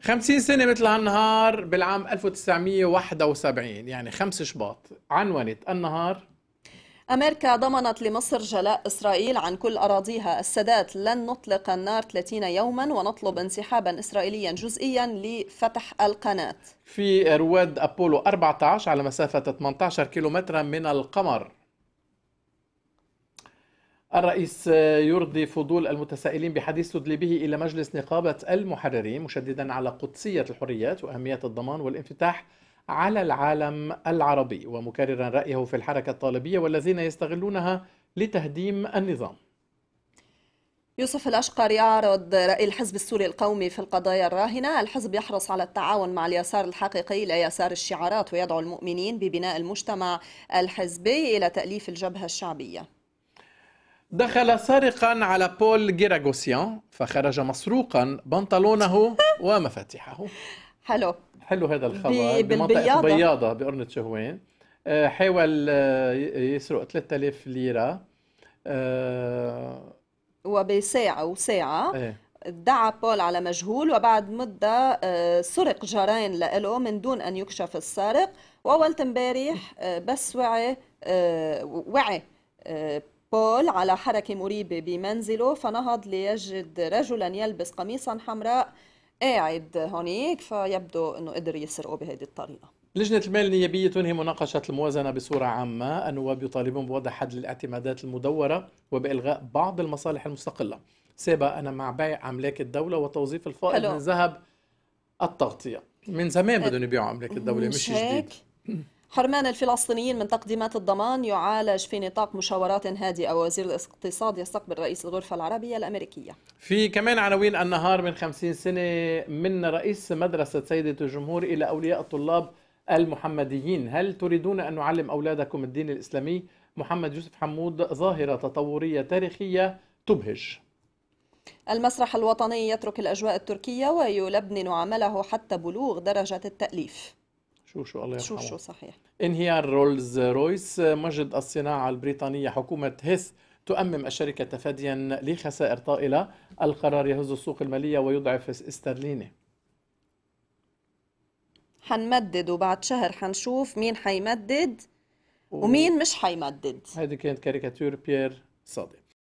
50 سنة مثل هالنهار بالعام 1971 يعني 5 شباط عنونت النهار أمريكا ضمنت لمصر جلاء إسرائيل عن كل أراضيها السادات لن نطلق النار 30 يوما ونطلب انسحابا إسرائيليا جزئيا لفتح القناة في رواد أبولو 14 على مسافة 18 كيلومترا من القمر الرئيس يرضي فضول المتسائلين بحديث تدلي به إلى مجلس نقابة المحررين مشددا على قدسية الحريات وأهمية الضمان والانفتاح على العالم العربي ومكررا رأيه في الحركة الطالبية والذين يستغلونها لتهديم النظام يوسف الاشقر يعرض رأي الحزب السوري القومي في القضايا الراهنة الحزب يحرص على التعاون مع اليسار الحقيقي لا يسار الشعارات ويدعو المؤمنين ببناء المجتمع الحزبي إلى تأليف الجبهة الشعبية دخل سارقا على بول جيراغوسيان فخرج مسروقا بنطلونه ومفاتيحه حلو حلو هذا الخبر بمنطقة بياضة بقرنة شهوين آه، حاول آه، يسرق 3000 ليرة آه، وبساعة وساعة ايه؟ دعا بول على مجهول وبعد مدة سرق جارين له من دون أن يكشف السارق وأول امبارح بس وعي وعي بول على حركة مريبة بمنزله فنهض ليجد رجلا يلبس قميصا حمراء قاعد هونيك فيبدو أنه قدر يسرقه بهذه الطريقة لجنة المال النيابية تنهي مناقشة الموازنة بصورة عامة النواب يطالبون بوضع حد للاعتمادات المدورة وبإلغاء بعض المصالح المستقلة سيبا أنا مع بيع أملاك الدولة وتوظيف الفائض من ذهب التغطية من زمان أه، بدهم يبيعوا أملاك الدولة مش, مش جديد حرمان الفلسطينيين من تقديمات الضمان يعالج في نطاق مشاورات هادئة وزير الاقتصاد يستقبل رئيس الغرفة العربية الأمريكية في كمان عناوين النهار من 50 سنة من رئيس مدرسة سيدة الجمهور إلى أولياء الطلاب المحمديين هل تريدون أن نعلم أولادكم الدين الإسلامي؟ محمد يوسف حمود ظاهرة تطورية تاريخية تبهج المسرح الوطني يترك الأجواء التركية ويلبنن عمله حتى بلوغ درجة التأليف شوشو الله يرحمه شوشو صحيح انهيار رولز رويس مجد الصناعة البريطانية حكومة هيس تؤمم الشركة تفاديا لخسائر طائلة القرار يهز السوق المالية ويضعف استرليني حنمدد وبعد شهر حنشوف مين حيمدد ومين مش حيمدد هذه كانت كاريكاتير بيير صادق